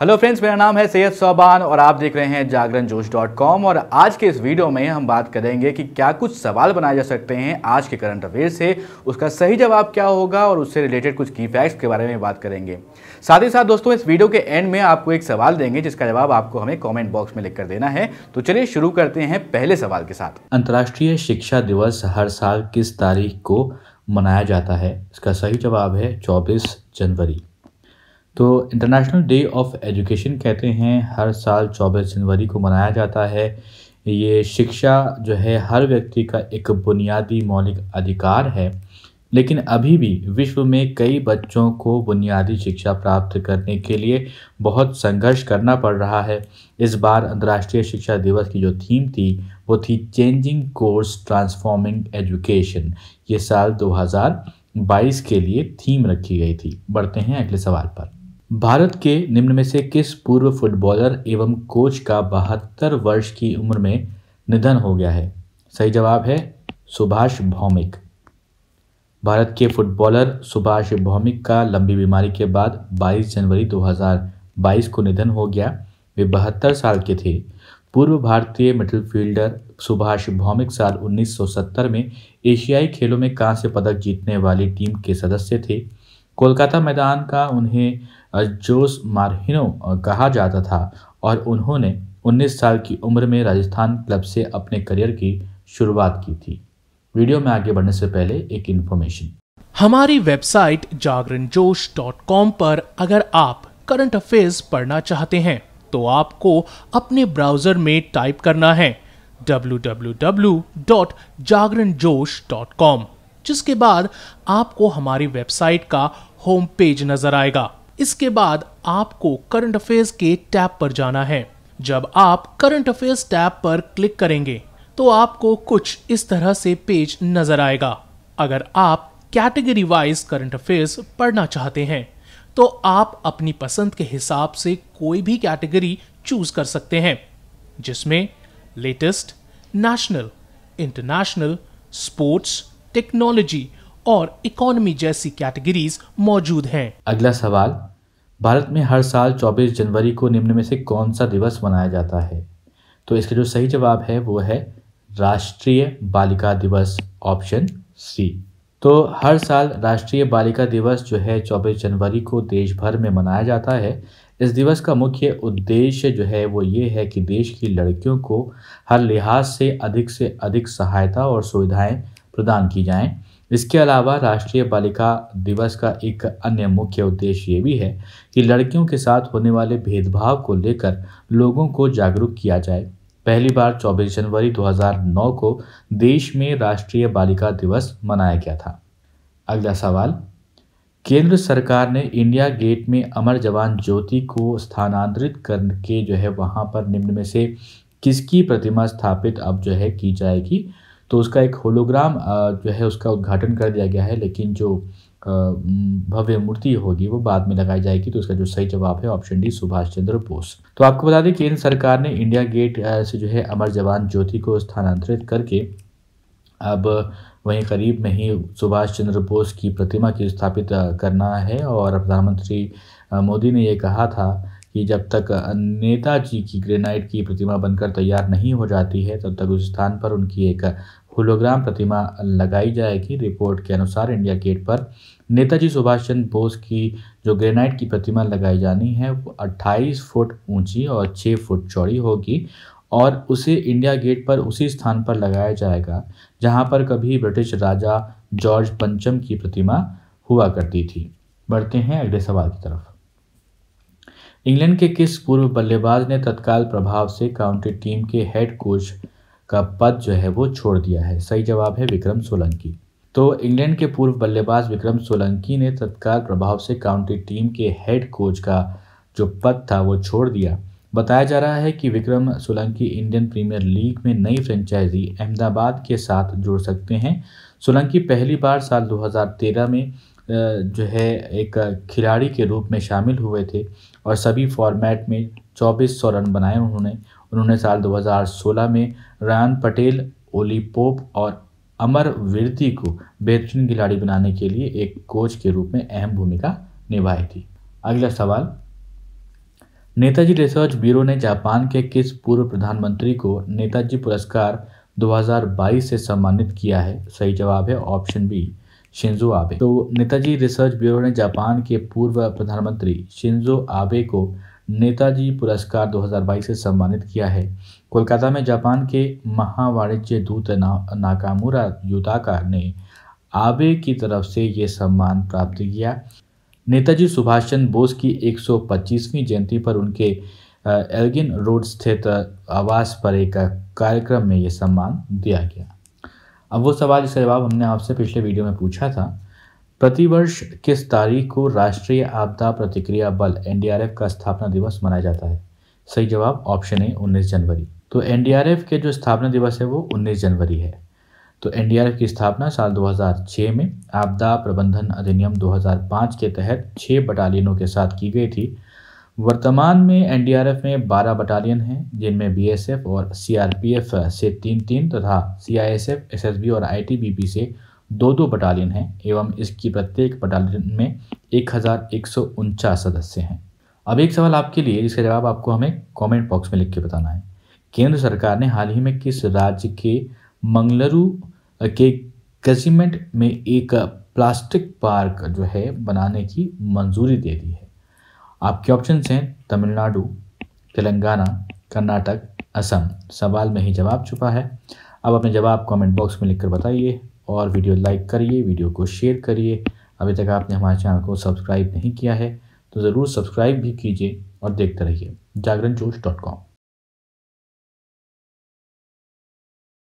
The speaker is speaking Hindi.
हेलो फ्रेंड्स मेरा नाम है सैयद सौबान और आप देख रहे हैं जागरण जोश डॉट कॉम और आज के इस वीडियो में हम बात करेंगे कि क्या कुछ सवाल बनाए जा सकते हैं आज के करंट अफेयर से उसका सही जवाब क्या होगा और उससे रिलेटेड कुछ की फैक्ट्स के बारे में बात करेंगे साथ ही साथ दोस्तों इस वीडियो के एंड में आपको एक सवाल देंगे जिसका जवाब आपको हमें कॉमेंट बॉक्स में लिख कर देना है तो चलिए शुरू करते हैं पहले सवाल के साथ अंतर्राष्ट्रीय शिक्षा दिवस हर साल किस तारीख को मनाया जाता है इसका सही जवाब है चौबीस जनवरी तो इंटरनेशनल डे ऑफ़ एजुकेशन कहते हैं हर साल चौबीस जनवरी को मनाया जाता है ये शिक्षा जो है हर व्यक्ति का एक बुनियादी मौलिक अधिकार है लेकिन अभी भी विश्व में कई बच्चों को बुनियादी शिक्षा प्राप्त करने के लिए बहुत संघर्ष करना पड़ रहा है इस बार अंतर्राष्ट्रीय शिक्षा दिवस की जो थीम थी वो थी चेंजिंग कोर्स ट्रांसफॉर्मिंग एजुकेशन ये साल 2022 के लिए थीम रखी गई थी बढ़ते हैं अगले सवाल पर भारत के निम्न में से किस पूर्व फुटबॉलर एवं कोच का बहत्तर वर्ष की उम्र में निधन हो गया है सही जवाब है सुभाष भौमिक भारत के फुटबॉलर सुभाष भौमिक का लंबी बीमारी के बाद 22 जनवरी 2022 को निधन हो गया वे बहत्तर साल के थे पूर्व भारतीय फील्डर सुभाष भौमिक साल 1970 में एशियाई खेलों में कांस्य पदक जीतने वाली टीम के सदस्य थे कोलकाता मैदान का उन्हें जोस मारहिनो कहा जाता था और उन्होंने 19 साल की उम्र में राजस्थान क्लब से अपने करियर की शुरुआत की थी वीडियो में आगे बढ़ने से पहले एक इन्फॉर्मेशन हमारी वेबसाइट जागरण जोश डॉट कॉम पर अगर आप करंट अफेयर्स पढ़ना चाहते हैं तो आपको अपने ब्राउजर में टाइप करना है कॉम जिसके बाद आपको हमारी वेबसाइट का होम पेज नजर आएगा इसके बाद आपको करंट अफेयर्स के टैब पर जाना है जब आप करंट अफेयर्स टैब पर क्लिक करेंगे तो आपको कुछ इस तरह से पेज नजर आएगा अगर आप कैटेगरी वाइज करंट अफेयर्स पढ़ना चाहते हैं तो आप अपनी पसंद के हिसाब से कोई भी कैटेगरी चूज कर सकते हैं जिसमें latest national international sports technology और इकोनॉमी जैसी कैटेगरीज मौजूद हैं अगला सवाल भारत में हर साल 24 जनवरी को निम्न में से कौन सा दिवस मनाया जाता है तो इसका जो सही जवाब है वो है राष्ट्रीय बालिका दिवस ऑप्शन सी तो हर साल राष्ट्रीय बालिका दिवस जो है 24 जनवरी को देश भर में मनाया जाता है इस दिवस का मुख्य उद्देश्य जो है वो ये है कि देश की लड़कियों को हर लिहाज से अधिक से अधिक सहायता और सुविधाएं प्रदान की जाएं इसके अलावा राष्ट्रीय बालिका दिवस का एक अन्य मुख्य उद्देश्य ये भी है कि लड़कियों के साथ होने वाले भेदभाव को लेकर लोगों को जागरूक किया जाए पहली बार 24 जनवरी 2009 को देश में राष्ट्रीय बालिका दिवस मनाया गया था अगला सवाल केंद्र सरकार ने इंडिया गेट में अमर जवान ज्योति को स्थानांतरित करके जो है वहाँ पर निम्न में से किसकी प्रतिमा स्थापित अब जो है की जाएगी तो उसका एक होलोग्राम जो है उसका उद्घाटन कर दिया गया है लेकिन जो भव्य मूर्ति होगी वो बाद में लगाई जाएगी तो उसका जो सही जवाब है ऑप्शन डी सुभाष चंद्र बोस तो आपको बता दें केंद्र सरकार ने इंडिया गेट से जो है अमर जवान ज्योति को स्थानांतरित करके अब वहीं करीब में ही सुभाष चंद्र बोस की प्रतिमा की स्थापित करना है और प्रधानमंत्री मोदी ने यह कहा था कि जब तक नेताजी की ग्रेनाइट की प्रतिमा बनकर तैयार नहीं हो जाती है तब तक उस स्थान पर उनकी एक होलोग्राम प्रतिमा लगाई जाएगी रिपोर्ट के अनुसार इंडिया गेट पर नेताजी सुभाष चंद्र बोस की जो ग्रेनाइट की प्रतिमा लगाई जानी है वो 28 फुट ऊंची और 6 फुट चौड़ी होगी और उसे इंडिया गेट पर उसी स्थान पर लगाया जाएगा जहां पर कभी ब्रिटिश राजा जॉर्ज पंचम की प्रतिमा हुआ करती थी बढ़ते हैं अगले सवाल की तरफ इंग्लैंड के किस पूर्व बल्लेबाज ने तत्काल प्रभाव से काउंटी टीम के हेड कोच का पद जो है वो छोड़ दिया है सही जवाब है विक्रम सोलंकी तो इंग्लैंड के पूर्व बल्लेबाज विक्रम सोलंकी ने तत्काल प्रभाव से काउंटी टीम के हेड कोच का जो पद था वो छोड़ दिया बताया जा रहा है कि Vikram Solanki Indian Premier League में नई फ्रेंचाइजी अहमदाबाद के साथ जुड़ सकते हैं सोलंकी पहली बार साल 2013 में जो है एक खिलाड़ी के रूप में शामिल हुए थे और सभी फॉर्मेट में चौबीस सौ रन बनाए उन्होंने उन्होंने साल 2016 में रायन पटेल ओली पोप और अमर विरती को बेहतरीन खिलाड़ी बनाने के लिए एक कोच के रूप में अहम भूमिका निभाई थी अगला सवाल नेताजी रिसर्च ब्यूरो ने जापान के किस पूर्व प्रधानमंत्री को नेताजी पुरस्कार 2022 से सम्मानित किया है सही जवाब है ऑप्शन बी शिंजो आबे तो नेताजी रिसर्च ब्यूरो ने जापान के पूर्व प्रधानमंत्री शिंजो आबे को नेताजी पुरस्कार 2022 से सम्मानित किया है कोलकाता में जापान के महावाणिज्य दूत ना, नाकामुरा युताका ने आबे की तरफ से ये सम्मान प्राप्त किया नेताजी सुभाष चंद्र बोस की 125वीं जयंती पर उनके एल्गिन रोड स्थित आवास पर एक कार्यक्रम में ये सम्मान दिया गया अब वो सवाल जिसका जवाब हमने आपसे पिछले वीडियो में पूछा था प्रतिवर्ष किस तारीख को राष्ट्रीय आपदा प्रतिक्रिया बल एनडीआरएफ का स्थापना दिवस मनाया जाता है सही जवाब ऑप्शन ए उन्नीस जनवरी तो एनडीआरएफ के जो स्थापना दिवस है वो उन्नीस जनवरी है तो एनडीआरएफ की स्थापना साल 2006 में आपदा प्रबंधन अधिनियम 2005 के तहत छः बटालियनों के साथ की गई थी वर्तमान में एनडीआरएफ में 12 बटालियन हैं जिनमें बीएसएफ और सीआरपीएफ से तीन तीन तथा सीआईएसएफ एसएसबी और आईटीबीपी से दो दो बटालियन हैं एवं इसकी प्रत्येक बटालियन में एक हज़ार एक सौ उनचास सदस्य हैं अब एक सवाल आपके लिए जिसका जवाब आपको हमें कमेंट बॉक्स में लिख के बताना है केंद्र सरकार ने हाल ही में किस राज्य के मंगलुरु के गजिमेंट में एक प्लास्टिक पार्क जो है बनाने की मंजूरी दे दी है आपके ऑप्शन हैं तमिलनाडु तेलंगाना कर्नाटक असम सवाल में ही जवाब छुपा है अब अपने जवाब कमेंट बॉक्स में लिखकर बताइए और वीडियो लाइक करिए वीडियो को शेयर करिए अभी तक आपने हमारे चैनल को सब्सक्राइब नहीं किया है तो ज़रूर सब्सक्राइब भी कीजिए और देखते रहिए जागरण जोश डॉट कॉम